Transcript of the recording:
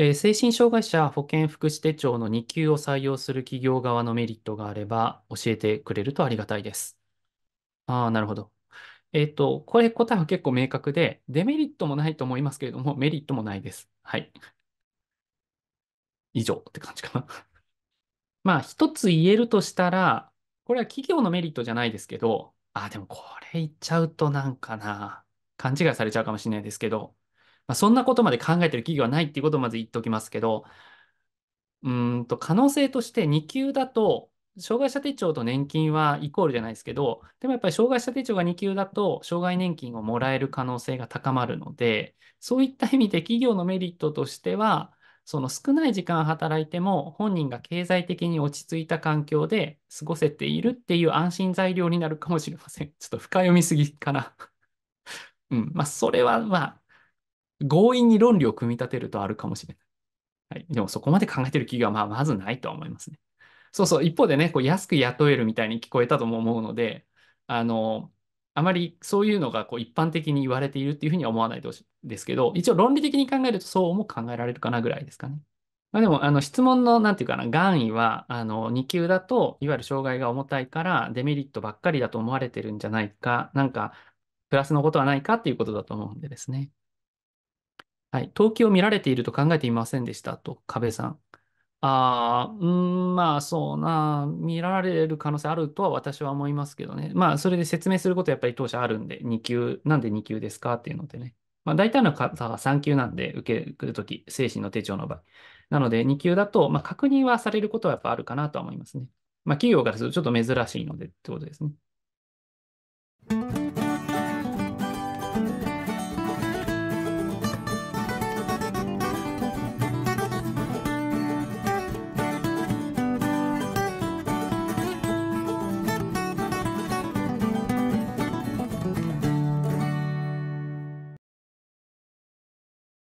え精神障害者保健福祉手帳の2級を採用する企業側のメリットがあれば教えてくれるとありがたいです。ああ、なるほど。えっと、これ答えは結構明確で、デメリットもないと思いますけれども、メリットもないです。はい。以上って感じかな まあ、一つ言えるとしたら、これは企業のメリットじゃないですけど、あ、でもこれ言っちゃうとなんかな、勘違いされちゃうかもしれないですけど、まあ、そんなことまで考えてる企業はないっていうことをまず言っておきますけど、うんと、可能性として2級だと、障害者手帳と年金はイコールじゃないですけど、でもやっぱり障害者手帳が2級だと、障害年金をもらえる可能性が高まるので、そういった意味で企業のメリットとしては、その少ない時間働いても本人が経済的に落ち着いた環境で過ごせているっていう安心材料になるかもしれません。ちょっと深読みすぎかなうん、まあ、それはまあ、強引に論理を組み立てるとあるかもしれない。はい、でもそこまで考えてる企業はまあまずないとは思いますね。そうそう、一方でね、こう安く雇えるみたいに聞こえたとも思うので、あの、あまりそういうのがこう一般的に言われているっていうふうには思わないでですけど、一応論理的に考えるとそうも考えられるかなぐらいですかね。まあ、でも、あの質問の、なんていうかな、願意は、あの、2級だと、いわゆる障害が重たいから、デメリットばっかりだと思われてるんじゃないか、なんか、プラスのことはないかっていうことだと思うんでですね。はい、統計を見られていると考えていませんでしたと、壁さん。あうん、まあそうな、見られる可能性あるとは私は思いますけどね。まあそれで説明することやっぱり当社あるんで、2級、なんで2級ですかっていうのでね。まあ大体の方は3級なんで、受けるとき、精神の手帳の場合。なので2級だと、まあ確認はされることはやっぱあるかなとは思いますね。まあ企業からするとちょっと珍しいのでってことですね。